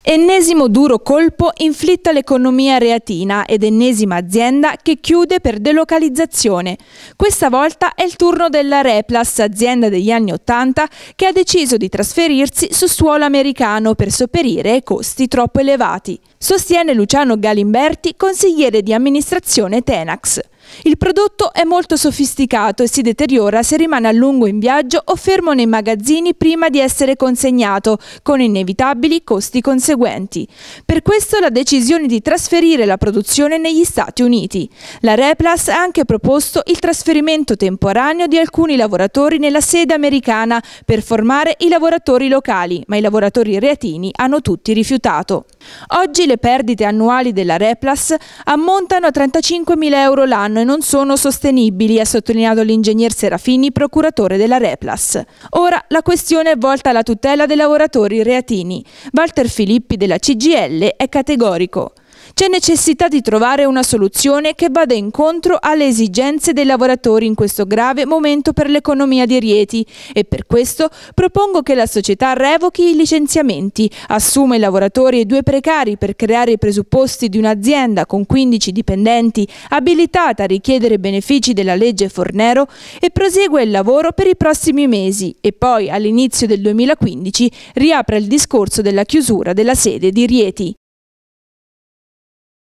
Ennesimo duro colpo inflitto all'economia reatina ed ennesima azienda che chiude per delocalizzazione. Questa volta è il turno della Replas, azienda degli anni Ottanta, che ha deciso di trasferirsi su suolo americano per sopperire ai costi troppo elevati. Sostiene Luciano Galimberti, consigliere di amministrazione Tenax. Il prodotto è molto sofisticato e si deteriora se rimane a lungo in viaggio o fermo nei magazzini prima di essere consegnato, con inevitabili costi conseguenti. Per questo la decisione di trasferire la produzione negli Stati Uniti. La Replas ha anche proposto il trasferimento temporaneo di alcuni lavoratori nella sede americana per formare i lavoratori locali, ma i lavoratori reatini hanno tutti rifiutato. Oggi le perdite annuali della Replas ammontano a 35.000 euro l'anno piano e non sono sostenibili, ha sottolineato l'ingegner Serafini, procuratore della Replas. Ora la questione è volta alla tutela dei lavoratori reatini. Walter Filippi della CGL è categorico. C'è necessità di trovare una soluzione che vada incontro alle esigenze dei lavoratori in questo grave momento per l'economia di Rieti e per questo propongo che la società revochi i licenziamenti, assume i lavoratori e due precari per creare i presupposti di un'azienda con 15 dipendenti abilitata a richiedere benefici della legge Fornero e prosegue il lavoro per i prossimi mesi e poi all'inizio del 2015 riapre il discorso della chiusura della sede di Rieti.